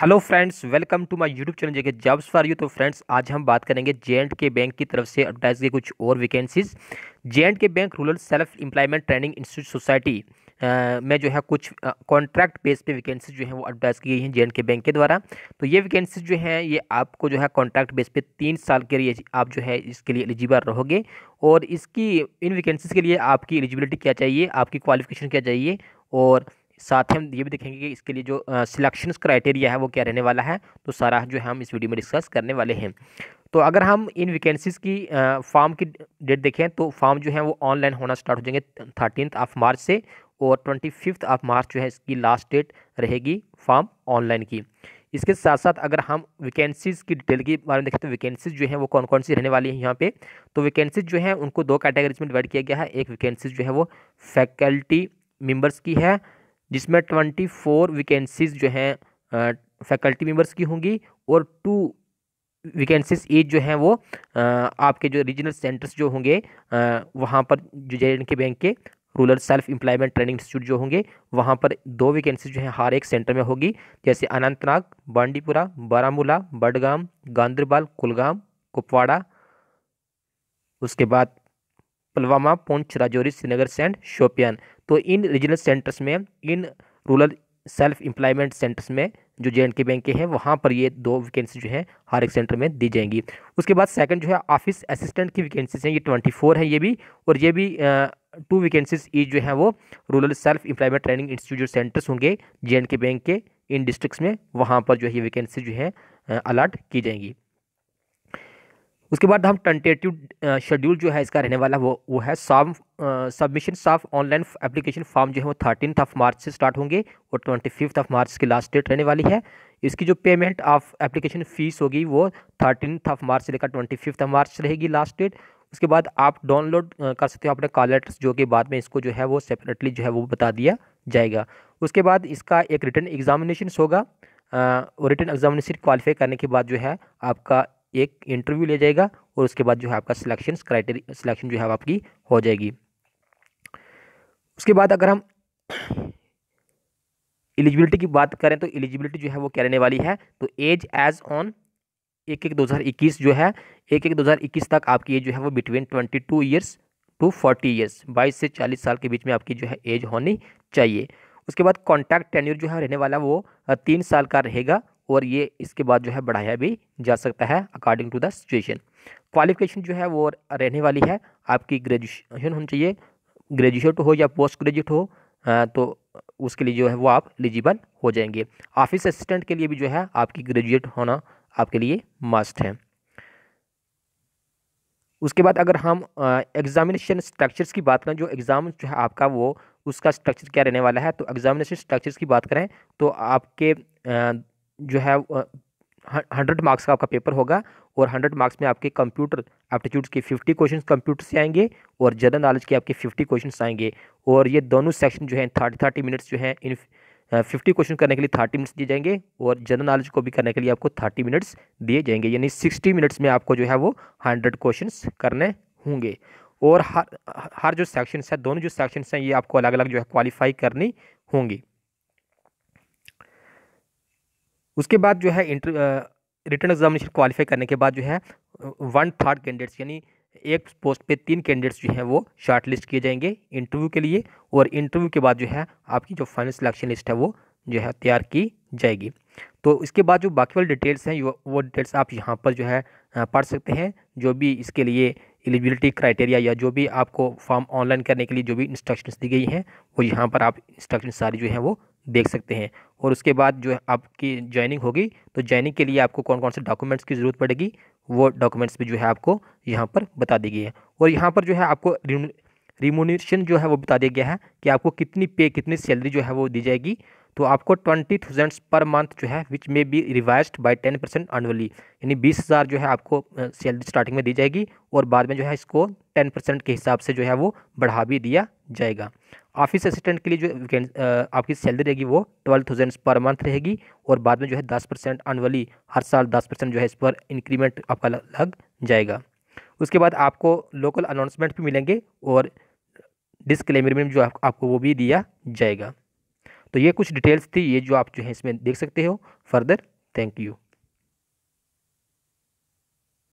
hello friends welcome to my YouTube channel जगह jobs for you तो friends आज हम बात करेंगे जे के बैंक की तरफ से एडवर्टाइज के कुछ और vacancies J K bank rural self employment training institute society में जो है कुछ कॉन्ट्रैक्ट बेस पे वैकेंसीज जो है वो एडवर्टाइज की गई हैं जे के बैंक के द्वारा तो ये वैकेंसीज जो हैं ये आपको जो है कॉन्ट्रैक्ट बेस पे तीन साल के लिए आप जो है इसके लिए एलिजिबल रहोगे और इसकी इन वैकेंसीज़ के लिए आपकी एलिजिबिलिटी क्या चाहिए आपकी क्वालिफिकेशन क्या चाहिए और साथ ही हम ये भी देखेंगे कि इसके लिए जो सिलेक्शन क्राइटेरिया है वो क्या रहने वाला है तो सारा जो है हम इस वीडियो में डिस्कस करने वाले हैं तो अगर हम इन वैकेंसीज़ की फॉर्म की डेट देखें तो फॉर्म जो है वो ऑनलाइन होना स्टार्ट हो जाएंगे थर्टीन ऑफ मार्च से और ट्वेंटी फिफ्थ ऑफ मार्च जो है इसकी लास्ट डेट रहेगी फॉर्म ऑनलाइन की इसके साथ साथ अगर हम वैकेंसीज़ की डिटेल के बारे में देखें तो वैकेंसीज़ जो है वो कौन कौन सी रहने वाली है यहाँ पे तो वैकेंसीज़ जो है उनको दो कैटेगरीज में डिवाइड किया गया है एक वैकेंसीज़ जो है वो फैकल्टी मेंबर्स की है जिसमें ट्वेंटी फोर वैकेंसीज जो हैं फैकल्टी मेम्बर्स की होंगी और टू वैकेंसीज ईच जो हैं वो आपके जो रीजनल सेंटर्स जो होंगे वहाँ पर जो जे एंड के बैंक के rural self employment training institute जो होंगे वहाँ पर दो वैकेंसी जो हैं हर एक सेंटर में होगी जैसे अनंतनाग बांडीपुरा बारामूला बडगाम गांधरबल कुलगाम कुपवाड़ा उसके बाद पुलवामा पुंछ राजौरी श्रीनगर एंड शोपियान तो इन रीजनल सेंटर्स में इन रूरल सेल्फ एम्प्लॉयमेंट सेंटर्स में जो जे एंड के बैंक के हैं वहाँ पर ये दो वैकेंसी जो है हर एक सेंटर में दी जाएंगी उसके बाद सेकंड जो है ऑफिस असिस्टेंट की वैकेंसीज हैं ये ट्वेंटी फोर है ये भी और ये भी टू वैकेंसीज ईच जो है वो rural self employment training institute जो सेंटर्स होंगे जे एंड के बैंक के इन डिस्ट्रिक्स में वहाँ पर जो है ये वैकेंसी जो है अलाट की जाएंगी उसके बाद हम टेंटेटिव शेड्यूल जो है इसका रहने वाला वो वो है साम सबमिशन साफ ऑनलाइन एप्लीकेशन फॉर्म जो है वो थर्टीन ऑफ मार्च से स्टार्ट होंगे और ट्वेंटी फिफ्थ ऑफ मार्च की लास्ट डेट रहने वाली है इसकी जो पेमेंट ऑफ एप्लीकेशन फ़ीस होगी वो थर्टीन ऑफ मार्च से लेकर ट्वेंटी फिफ्थ ऑफ मार्च रहेगी लास्ट डेट उसके बाद आप डाउनलोड कर सकते हो अपने कॉल लेटर्स जो कि बाद में इसको जो है वो सेपरेटली जो है वो बता दिया जाएगा उसके बाद इसका एक रिटर्न एग्जामिनेशन होगा और रिटर्न एग्जामिनेशन क्वालिफाई करने के बाद जो है आपका एक इंटरव्यू ले जाएगा और उसके बाद जो है आपका सिलेक्शन क्राइटेरिया सिलेक्शन जो है आपकी हो जाएगी उसके बाद अगर हम एलिजिबिलिटी की बात करें तो एलिजिबिलिटी जो है वो क्या रहने वाली है तो एज एज ऑन एक एक दो हज़ार इक्कीस जो है एक एक दो हज़ार इक्कीस तक आपकी एज जो है वो between twenty two years to forty years बाईस से चालीस साल के बीच में आपकी जो है एज होनी चाहिए उसके बाद कॉन्टैक्ट टेन्यूर जो है रहने वाला वो तीन साल का रहेगा और ये इसके बाद जो है बढ़ाया भी जा सकता है according to the situation qualification जो है वो रहने वाली है आपकी ग्रेजुएशन होनी चाहिए ग्रेजुएट हो या पोस्ट ग्रेजुएट हो तो उसके लिए जो है वो आप एलिजिबल हो जाएंगे ऑफिस असिस्टेंट के लिए भी जो है आपकी ग्रेजुएट होना आपके लिए मस्ट है उसके बाद अगर हम एग्जामिनेशन स्ट्रक्चर्स की बात करें जो एग्ज़ाम जो है आपका वो उसका स्ट्रक्चर क्या रहने वाला है तो एग्जामिनेशन स्ट्रक्चर्स की बात करें तो आपके जो है हंड्रेड मार्क्स का आपका पेपर होगा और हंड्रेड मार्क्स में आपके कंप्यूटर एप्टीट्यूड्स के फिफ्टी क्वेश्चन कंप्यूटर से आएंगे और जनरल नॉलेज के आपके फिफ्टी क्वेश्चन आएंगे और ये दोनों सेक्शन जो है थर्टी थर्टी मिनट्स जो हैं इन फिफ्टी क्वेश्चन करने के लिए थर्टी मिनट्स दिए जाएंगे और जनरल नॉलेज को भी करने के लिए आपको थर्टी मिनट्स दिए जाएंगे यानी सिक्सटी मिनट्स में आपको जो है वो हंड्रेड क्वेश्चन करने होंगे और हर हर जो सेक्शन्स है दोनों जो सेक्शंस हैं ये आपको अलग अलग जो है क्वालिफाई करनी होंगी उसके बाद जो है इंटर रिटर्न एग्जामिनेशन क्वालिफाई करने के बाद जो है वन थर्ड कैंडिडेट्स यानी एक पोस्ट पे तीन कैंडिडेट्स जो हैं वो शार्ट लिस्ट किए जाएंगे इंटरव्यू के लिए और इंटरव्यू के बाद जो है आपकी जो फाइनल सिलेक्शन लिस्ट है वो जो है तैयार की जाएगी तो इसके बाद जो बाकी वाले डिटेल्स हैं वो डिटेल्स आप यहाँ पर जो है पढ़ सकते हैं जो भी इसके लिए एलिजिबिलिटी क्राइटेरिया या जो भी आपको फॉर्म ऑनलाइन करने के लिए जो भी इंस्ट्रक्शंस दी गई हैं वो यहाँ पर आप इंस्ट्रक्शन सारी जो है वो देख सकते हैं और उसके बाद जो है आपकी ज्वाइनिंग होगी तो ज्वाइनिंग के लिए आपको कौन कौन से डॉक्यूमेंट्स की ज़रूरत पड़ेगी वो डॉक्यूमेंट्स भी जो है आपको यहाँ पर बता दी गई है और यहाँ पर जो है आपको रिमोनेशन जो है वो बता दिया गया है कि आपको कितनी पे कितनी सैलरी जो है वो दी जाएगी तो आपको ट्वेंटी थाउजेंड्स पर मंथ जो है which may be revise by ten percent annually यानी बीस हज़ार जो है आपको सैलरी स्टार्टिंग में दी जाएगी और बाद में जो है इसको टेन परसेंट के हिसाब से जो है वो बढ़ा भी दिया जाएगा ऑफिस असिस्टेंट के लिए जो आपकी सैलरी रहेगी वो ट्वेल्व थाउजेंड पर मंथ रहेगी और बाद में जो है दस परसेंट अनवली हर साल दस परसेंट जो है इस पर इंक्रीमेंट आपका लग जाएगा उसके बाद आपको लोकल अनाउंसमेंट भी मिलेंगे और डिस्क्लेमर में जो आप, आपको वो भी दिया जाएगा तो ये कुछ डिटेल्स थी ये जो आप जो है इसमें देख सकते हो फर्दर थैंक यू